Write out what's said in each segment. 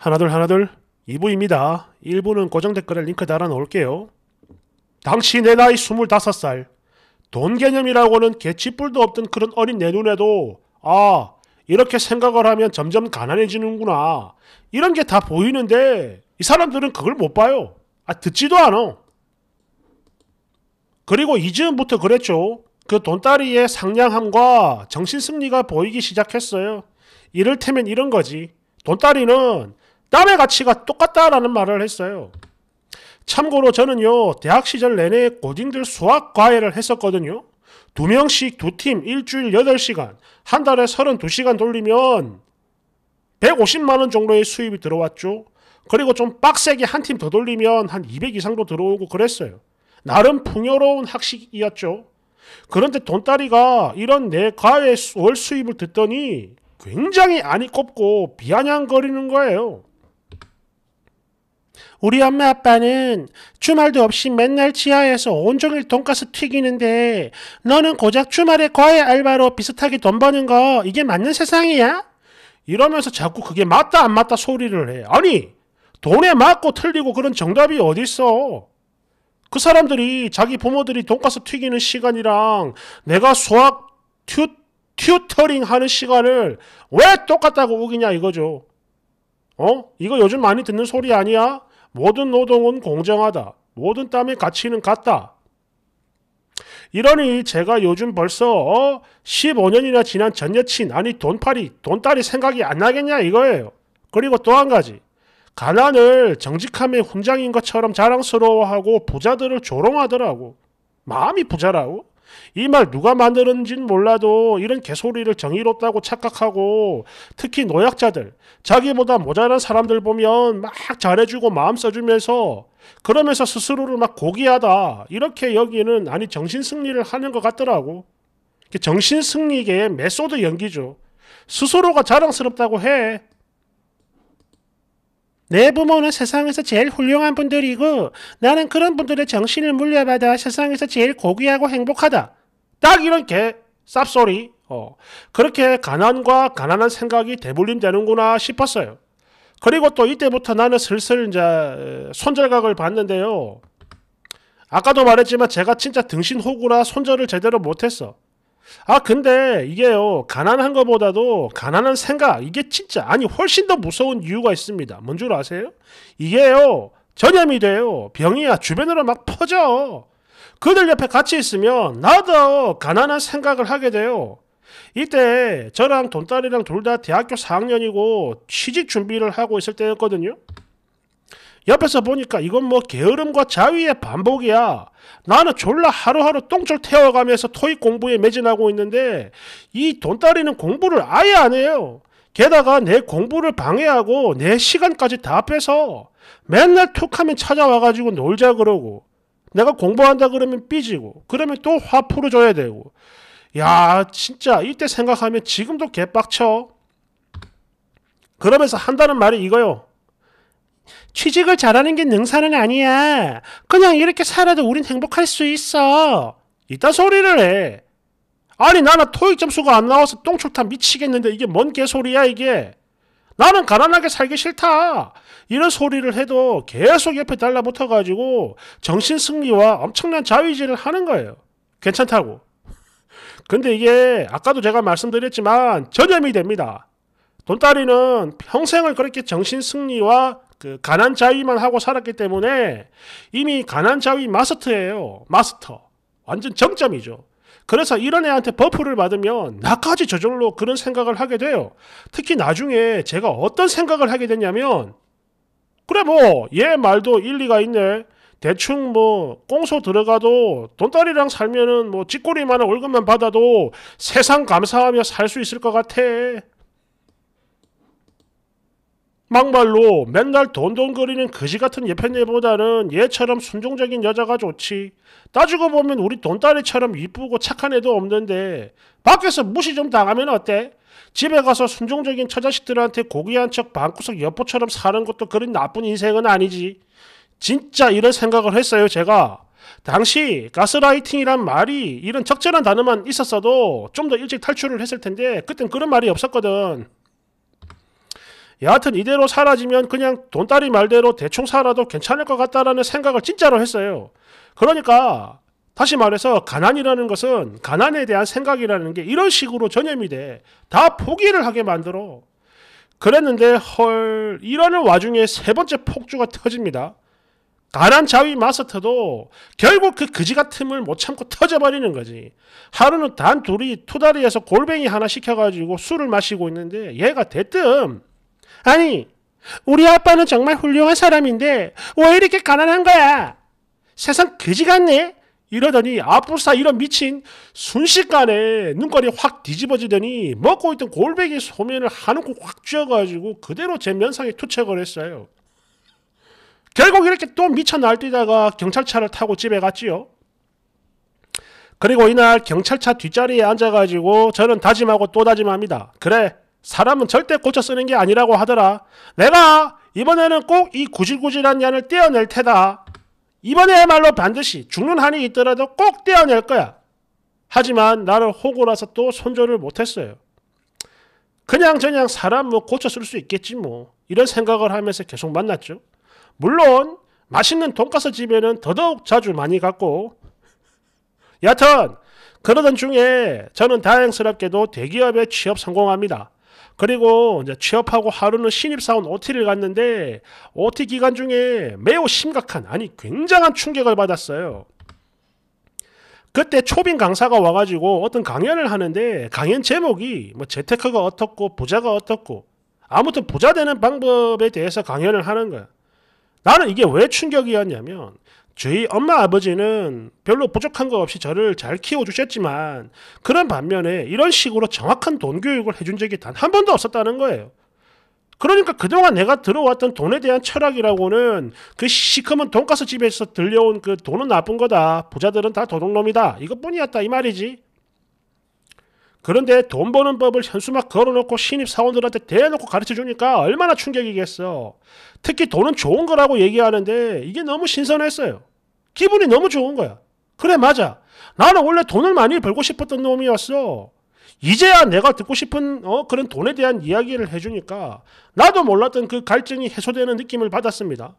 하나둘 하나둘 2부입니다. 1부는 고정 댓글에 링크 달아 놓을게요. 당신의 나이 25살 돈 개념이라고는 개치뿔도 없던 그런 어린 내 눈에도 아 이렇게 생각을 하면 점점 가난해지는구나 이런 게 다 보이는데 이 사람들은 그걸 못 봐요. 아 듣지도 않아. 그리고 이즈음부터 그랬죠. 그 돈다리의 상냥함과 정신승리가 보이기 시작했어요. 이를테면 이런 거지. 돈다리는 땀의 가치가 똑같다라는 말을 했어요. 참고로 저는요, 대학 시절 내내 고딩들 수학 과외를 했었거든요. 두 명씩 두 팀 일주일 8시간, 한 달에 32시간 돌리면 150만원 정도의 수입이 들어왔죠. 그리고 좀 빡세게 한 팀 더 돌리면 한 200 이상도 들어오고 그랬어요. 나름 풍요로운 학식이었죠. 그런데 돈다리가 이런 내 과외 월 수입을 듣더니 굉장히 안이 꼽고 비아냥거리는 거예요. 우리 엄마 아빠는 주말도 없이 맨날 지하에서 온종일 돈가스 튀기는데 너는 고작 주말에 과외 알바로 비슷하게 돈 버는 거 이게 맞는 세상이야? 이러면서 자꾸 그게 맞다 안 맞다 소리를 해. 아니 돈에 맞고 틀리고 그런 정답이 어딨어. 그 사람들이 자기 부모들이 돈가스 튀기는 시간이랑 내가 수학 튜, 튜터링 하는 시간을 왜 똑같다고 우기냐 이거죠. 어? 이거 요즘 많이 듣는 소리 아니야? 모든 노동은 공정하다. 모든 땀의 가치는 같다. 이러니 제가 요즘 벌써 15년이나 어, 지난 전 여친 아니 돈팔이 돈딸이 생각이 안 나겠냐 이거예요. 그리고 또 한 가지 가난을 정직함의 훈장인 것처럼 자랑스러워하고 부자들을 조롱하더라고. 마음이 부자라고? 이말 누가 만드는진 몰라도 이런 개소리를 정의롭다고 착각하고 특히 노약자들, 자기보다 모자란 사람들 보면 막 잘해주고 마음 써주면서 그러면서 스스로를 막 고귀하다 이렇게 여기는 아니 정신 승리를 하는 것 같더라고. 정신 승리계의 메소드 연기죠. 스스로가 자랑스럽다고 해. 내 부모는 세상에서 제일 훌륭한 분들이고 나는 그런 분들의 정신을 물려받아 세상에서 제일 고귀하고 행복하다. 딱 이런 개 쌉소리. 어, 그렇게 가난과 가난한 생각이 대불림 되는구나 싶었어요. 그리고 또 이때부터 나는 슬슬 이제 손절각을 봤는데요. 아까도 말했지만 제가 진짜 등신호구라 손절을 제대로 못했어. 아 근데 이게요 가난한 것보다도 가난한 생각 이게 진짜 아니 훨씬 더 무서운 이유가 있습니다 뭔 줄 아세요? 이게요 전염이 돼요 병이야 주변으로 막 퍼져 그들 옆에 같이 있으면 나도 가난한 생각을 하게 돼요 이때 저랑 돈딸이랑 둘 다 대학교 4학년이고 취직 준비를 하고 있을 때였거든요 옆에서 보니까 이건 뭐 게으름과 자위의 반복이야. 나는 졸라 하루하루 똥줄 태워가면서 토익 공부에 매진하고 있는데 이 돈따리는 공부를 아예 안 해요. 게다가 내 공부를 방해하고 내 시간까지 다 뺏어. 맨날 툭하면 찾아와가지고 놀자 그러고 내가 공부한다 그러면 삐지고 그러면 또화 풀어줘야 되고 야 진짜 이때 생각하면 지금도 개빡쳐. 그러면서 한다는 말이 이거요. 취직을 잘하는 게 능사는 아니야. 그냥 이렇게 살아도 우린 행복할 수 있어. 이따 소리를 해. 아니 나는 토익 점수가 안 나와서 똥출타 미치겠는데 이게 뭔 개소리야 이게. 나는 가난하게 살기 싫다. 이런 소리를 해도 계속 옆에 달라붙어가지고 정신 승리와 엄청난 자위질을 하는 거예요. 괜찮다고. 근데 이게 아까도 제가 말씀드렸지만 전염이 됩니다. 돈다리는 평생을 그렇게 정신 승리와 그 가난 자위만 하고 살았기 때문에 이미 가난 자위 마스터예요. 마스터. 완전 정점이죠. 그래서 이런 애한테 버프를 받으면 나까지 저절로 그런 생각을 하게 돼요. 특히 나중에 제가 어떤 생각을 하게 됐냐면 그래 뭐 얘 말도 일리가 있네. 대충 뭐 꽁소 들어가도 돈다리랑 살면은 뭐 찌꼬리만한 월급만 받아도 세상 감사하며 살 수 있을 것 같아. 막말로 맨날 돈돈거리는 그지 같은 예편예보다는 얘처럼 순종적인 여자가 좋지. 따지고 보면 우리 돈다리처럼 이쁘고 착한 애도 없는데 밖에서 무시 좀 당하면 어때? 집에 가서 순종적인 처자식들한테 고귀한 척 방구석 여포처럼 사는 것도 그런 나쁜 인생은 아니지. 진짜 이런 생각을 했어요 제가. 당시 가스라이팅이란 말이 이런 적절한 단어만 있었어도 좀 더 일찍 탈출을 했을 텐데 그땐 그런 말이 없었거든. 여하튼 이대로 사라지면 그냥 돈따리 말대로 대충 살아도 괜찮을 것 같다라는 생각을 진짜로 했어요. 그러니까 다시 말해서 가난이라는 것은 가난에 대한 생각이라는 게 이런 식으로 전염이 돼. 다 포기를 하게 만들어. 그랬는데 헐 이러는 와중에 세 번째 폭주가 터집니다. 가난 자위 마스터도 결국 그 거지 같음을 못 참고 터져버리는 거지. 하루는 단 둘이 투다리에서 골뱅이 하나 시켜가지고 술을 마시고 있는데 얘가 대뜸 아니, 우리 아빠는 정말 훌륭한 사람인데 왜 이렇게 가난한 거야? 세상 그지 같네? 이러더니 아뿔사 이런 미친 순식간에 눈깔이 확 뒤집어지더니 먹고 있던 골뱅이 소면을 한우국 확 쥐어가지고 그대로 제 면상에 투척을 했어요. 결국 이렇게 또 미쳐 날뛰다가 경찰차를 타고 집에 갔지요. 그리고 이날 경찰차 뒷자리에 앉아가지고 저는 다짐하고 또 다짐합니다. 그래, 사람은 절대 고쳐 쓰는 게 아니라고 하더라. 내가 이번에는 꼭 이 구질구질한 년을 떼어낼 테다. 이번에야말로 반드시 죽는 한이 있더라도 꼭 떼어낼 거야. 하지만 나를 호구 라서 또 손절을 못했어요. 그냥 저냥 사람 뭐 고쳐 쓸 수 있겠지 뭐 이런 생각을 하면서 계속 만났죠. 물론 맛있는 돈가스 집에는 더더욱 자주 많이 갔고 여하튼 그러던 중에 저는 다행스럽게도 대기업에 취업 성공합니다. 그리고 이제 취업하고 하루는 신입사원 OT를 갔는데 OT 기간 중에 매우 심각한 아니 굉장한 충격을 받았어요. 그때 초빙 강사가 와가지고 어떤 강연을 하는데 강연 제목이 뭐 재테크가 어떻고 부자가 어떻고 아무튼 부자 되는 방법에 대해서 강연을 하는 거야. 나는 이게 왜 충격이었냐면 저희 엄마 아버지는 별로 부족한 것 없이 저를 잘 키워주셨지만 그런 반면에 이런 식으로 정확한 돈 교육을 해준 적이 단 한 번도 없었다는 거예요. 그러니까 그동안 내가 들어왔던 돈에 대한 철학이라고는 그 시커먼 돈가스 집에서 들려온 그 돈은 나쁜 거다. 부자들은 다 도둑놈이다. 이것뿐이었다. 이 말이지. 그런데 돈 버는 법을 현수막 걸어놓고 신입사원들한테 대놓고 가르쳐주니까 얼마나 충격이겠어. 특히 돈은 좋은 거라고 얘기하는데 이게 너무 신선했어요. 기분이 너무 좋은 거야. 그래, 맞아. 나는 원래 돈을 많이 벌고 싶었던 놈이었어. 이제야 내가 듣고 싶은 어, 그런 돈에 대한 이야기를 해주니까 나도 몰랐던 그 갈증이 해소되는 느낌을 받았습니다.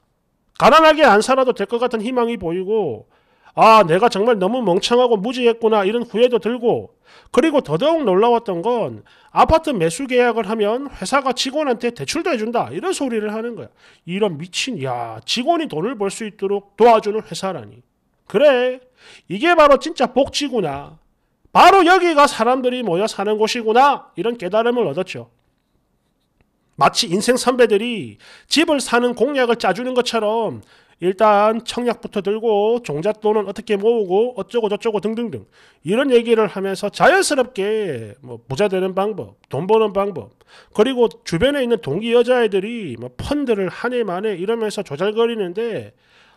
가난하게 안 살아도 될 것 같은 희망이 보이고 아, 내가 정말 너무 멍청하고 무지했구나 이런 후회도 들고 그리고 더더욱 놀라웠던 건 아파트 매수 계약을 하면 회사가 직원한테 대출도 해준다 이런 소리를 하는 거야. 이런 미친 야 직원이 돈을 벌 수 있도록 도와주는 회사라니. 그래 이게 바로 진짜 복지구나. 바로 여기가 사람들이 모여 사는 곳이구나 이런 깨달음을 얻었죠. 마치 인생 선배들이 집을 사는 공약을 짜주는 것처럼 일단 청약부터 들고 종잣돈은 어떻게 모으고 어쩌고 저쩌고 등등등 이런 얘기를 하면서 자연스럽게 뭐 부자 되는 방법, 돈 버는 방법 그리고 주변에 있는 동기 여자애들이 뭐 펀드를 하네 만에 이러면서 조잘거리는데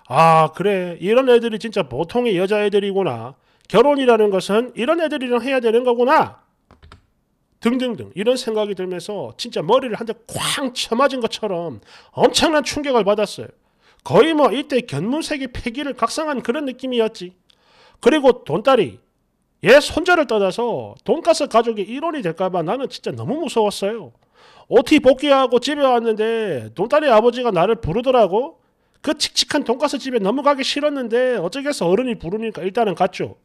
아 그래 이런 애들이 진짜 보통의 여자애들이구나 결혼이라는 것은 이런 애들이랑 해야 되는 거구나 등등등 이런 생각이 들면서 진짜 머리를 한대쾅 쳐맞은 것처럼 엄청난 충격을 받았어요. 거의 뭐 이때 견문세계 폐기를 각성한 그런 느낌이었지. 그리고 돈딸이 얘 손자를 떠나서 돈가스 가족의 일원이 될까봐 나는 진짜 너무 무서웠어요. OT 복귀하고 집에 왔는데 돈딸이 아버지가 나를 부르더라고. 그 칙칙한 돈가스 집에 넘어가기 싫었는데 어쩌겠어 어른이 부르니까 일단은 갔죠.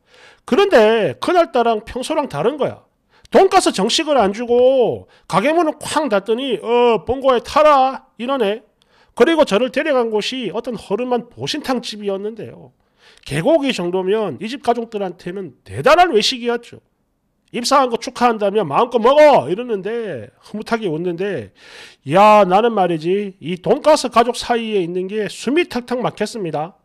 그런데 그날따랑 평소랑 다른 거야. 돈가스 정식을 안 주고 가게 문을 쾅 닫더니 어 본거에 타라 이러네. 그리고 저를 데려간 곳이 어떤 허름한 보신탕집이었는데요. 계곡이 정도면 이 집 가족들한테는 대단한 외식이었죠. 입사한 거 축하한다며 마음껏 먹어 이러는데 흐뭇하게 웃는데 야 나는 말이지 이 돈가스 가족 사이에 있는 게 숨이 탁탁 막혔습니다.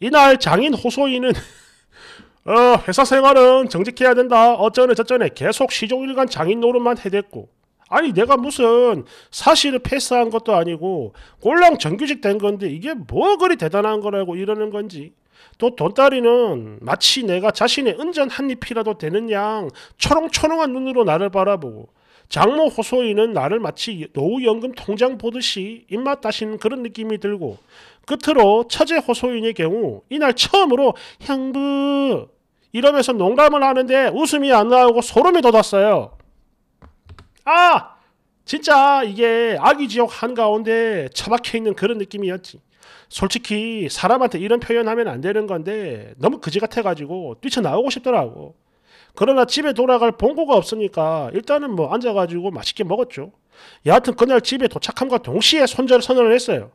이날 장인 호소인은 어, 회사 생활은 정직해야 된다 어쩌네 저쩌네 계속 시종일관 장인 노릇만 해댔고 아니 내가 무슨 사실을 패스한 것도 아니고 꼴랑 정규직 된 건데 이게 뭐 그리 대단한 거라고 이러는 건지 또 돈다리는 마치 내가 자신의 은전 한 잎이라도 되는 양 초롱초롱한 눈으로 나를 바라보고 장모 호소인은 나를 마치 노후연금 통장 보듯이 입맛 다시는 그런 느낌이 들고 끝으로 처제 호소인의 경우 이날 처음으로 향부 이러면서 농담을 하는데 웃음이 안 나오고 소름이 돋았어요. 아! 진짜 이게 아귀 지역 한가운데 처박혀 있는 그런 느낌이었지. 솔직히 사람한테 이런 표현하면 안 되는 건데 너무 그지 같아가지고 뛰쳐나오고 싶더라고. 그러나 집에 돌아갈 본고가 없으니까 일단은 뭐 앉아가지고 맛있게 먹었죠. 여하튼 그날 집에 도착함과 동시에 손절 선언을 했어요.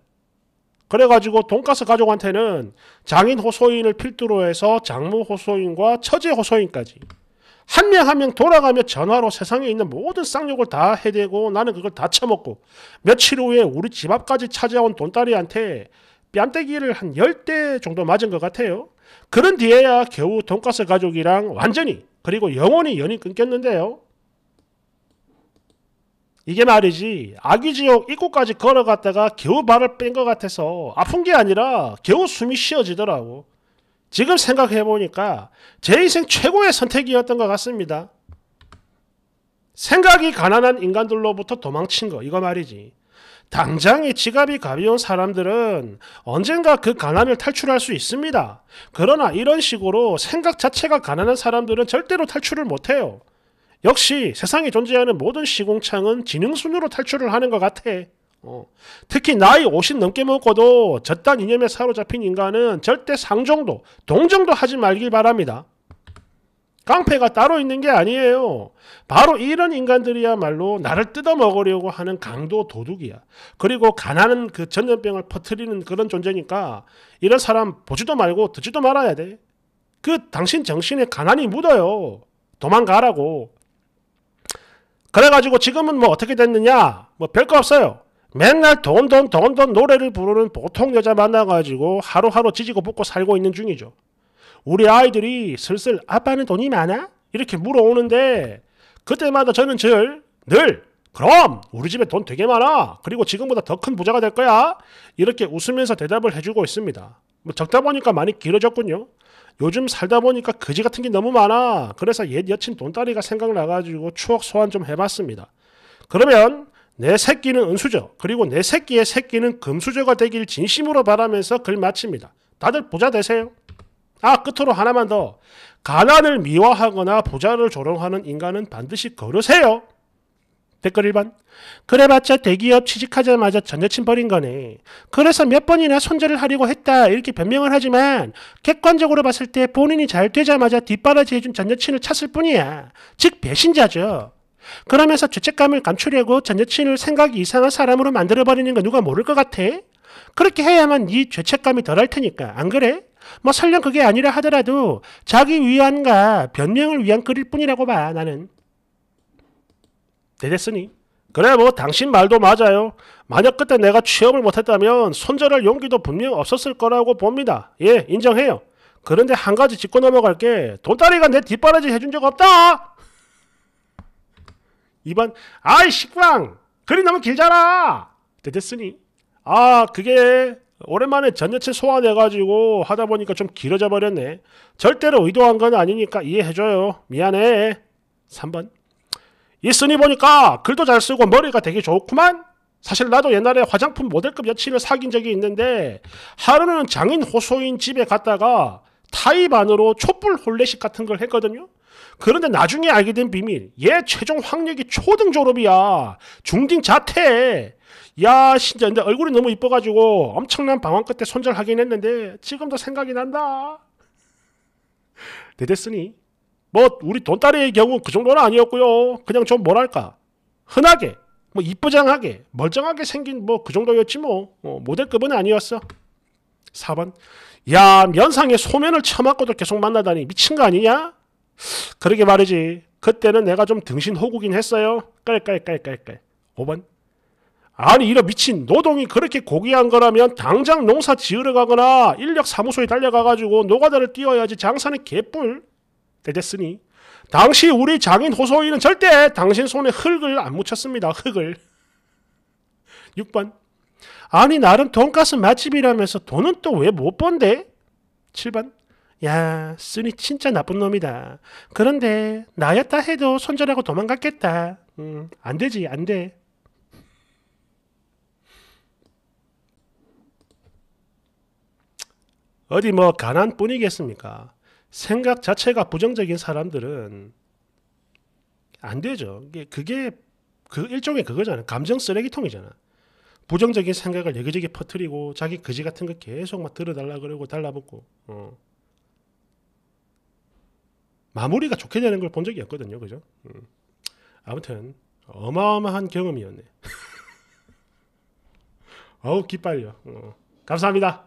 그래가지고 돈가스 가족한테는 장인 호소인을 필두로 해서 장모 호소인과 처제 호소인까지 한명 한명 한 명 돌아가며 전화로 세상에 있는 모든 쌍욕을 다 해대고 나는 그걸 다 처먹고 며칠 후에 우리 집 앞까지 찾아온 돈다리한테 뺨때기를 한 열 대 정도 맞은 것 같아요. 그런 뒤에야 겨우 돈가스 가족이랑 완전히 그리고 영원히 연이 끊겼는데요. 이게 말이지 아귀지옥 입구까지 걸어갔다가 겨우 발을 뺀 것 같아서 아픈 게 아니라 겨우 숨이 쉬어지더라고. 지금 생각해보니까 제 인생 최고의 선택이었던 것 같습니다. 생각이 가난한 인간들로부터 도망친 거, 이거 말이지. 당장에 지갑이 가벼운 사람들은 언젠가 그 가난을 탈출할 수 있습니다. 그러나 이런 식으로 생각 자체가 가난한 사람들은 절대로 탈출을 못해요. 역시 세상에 존재하는 모든 시공창은 지능순으로 탈출을 하는 것 같아. 어. 특히 나이 50 넘게 먹어도 저딴 이념에 사로잡힌 인간은 절대 상종도, 동정도 하지 말길 바랍니다. 깡패가 따로 있는 게 아니에요. 바로 이런 인간들이야말로 나를 뜯어먹으려고 하는 강도 도둑이야. 그리고 가난은 그 전염병을 퍼뜨리는 그런 존재니까 이런 사람 보지도 말고 듣지도 말아야 돼. 그 당신 정신에 가난이 묻어요. 도망가라고. 그래가지고 지금은 뭐 어떻게 됐느냐? 뭐 별거 없어요. 맨날 돈돈 돈돈 노래를 부르는 보통 여자 만나가지고 하루하루 지지고 볶고 살고 있는 중이죠. 우리 아이들이 슬슬 아빠는 돈이 많아? 이렇게 물어오는데 그때마다 저는 절늘 그럼 우리 집에 돈 되게 많아. 그리고 지금보다 더 큰 부자가 될 거야. 이렇게 웃으면서 대답을 해주고 있습니다. 뭐 적다 보니까 많이 길어졌군요. 요즘 살다 보니까 거지 같은 게 너무 많아. 그래서 옛 여친 돈다리가 생각나가지고 추억 소환 좀 해봤습니다. 그러면 내 새끼는 은수저 그리고 내 새끼의 새끼는 금수저가 되길 진심으로 바라면서 글 마칩니다. 다들 부자 되세요. 아 끝으로 하나만 더 가난을 미워하거나 부자를 조롱하는 인간은 반드시 거르세요. 댓글 1번 그래봤자 대기업 취직하자마자 전 여친 버린 거네. 그래서 몇 번이나 손절을 하려고 했다 이렇게 변명을 하지만 객관적으로 봤을 때 본인이 잘 되자마자 뒷바라지해준 전 여친을 찾을 뿐이야. 즉 배신자죠. 그러면서 죄책감을 감추려고 전 여친을 생각이 이상한 사람으로 만들어버리는 거 누가 모를 것 같아? 그렇게 해야만 이 죄책감이 덜할 테니까 안 그래? 뭐 설령 그게 아니라 하더라도 자기 위안과 변명을 위한 글일 뿐이라고 봐 나는 되겠으니 그래 뭐 당신 말도 맞아요 만약 그때 내가 취업을 못했다면 손절할 용기도 분명 없었을 거라고 봅니다 예 인정해요 그런데 한 가지 짚고 넘어갈 게 돈다리가 내 뒷바라지 해준 적 없다 2번 아이 식빵 그리 너무 길잖아 됐으니 아 그게 오랜만에 전자책 소화돼가지고 하다 보니까 좀 길어져 버렸네 절대로 의도한 건 아니니까 이해해줘요 미안해 3번 있으니 보니까 글도 잘 쓰고 머리가 되게 좋구만 사실 나도 옛날에 화장품 모델급 여친을 사귄 적이 있는데 하루는 장인 호소인 집에 갔다가 타이반으로 촛불 홀레식 같은 걸 했거든요 그런데 나중에 알게 된 비밀. 얘 최종 학력이 초등 졸업이야. 중딩 자퇴. 야, 진짜 근데 얼굴이 너무 이뻐가지고 엄청난 방황 끝에 손절하긴 했는데 지금도 생각이 난다. 대됐으니 네, 뭐 우리 돈따리의 경우 그 정도는 아니었고요. 그냥 좀 뭐랄까 흔하게 뭐 이쁘장하게 멀쩡하게 생긴 뭐 그 정도였지 뭐 어, 모델급은 아니었어. 4번 야 면상에 소면을 쳐맞고도 계속 만나다니 미친 거 아니냐? 그러게 말이지. 그때는 내가 좀 등신 호구긴 했어요. 깔깔깔깔깔. 5번. 아니 이런 미친 노동이 그렇게 고귀한 거라면 당장 농사 지으러 가거나 인력 사무소에 달려가가지고 노가다를 뛰어야지 장사는 개뿔 되겠으니 당시 우리 장인 호소인은 절대 당신 손에 흙을 안 묻혔습니다. 흙을. 6번 아니 나름 돈가스 맛집이라면서 돈은 또 왜 못 번데? 7번 야, 쓰니 진짜 나쁜 놈이다. 그런데 나였다 해도 손절하고 도망갔겠다. 음, 안 되지, 안 돼. 어디 뭐 가난 뿐이겠습니까? 생각 자체가 부정적인 사람들은 안 되죠. 그게 그 일종의 그거잖아 감정 쓰레기통이잖아. 부정적인 생각을 여기저기 퍼뜨리고 자기 거지 같은 거 계속 막 들어달라 그러고 달라붙고. 어. 마무리가 좋게 되는 걸 본 적이 없거든요. 그죠? 음. 아무튼 어마어마한 경험이었네. 어우 기빨려. 어. 감사합니다.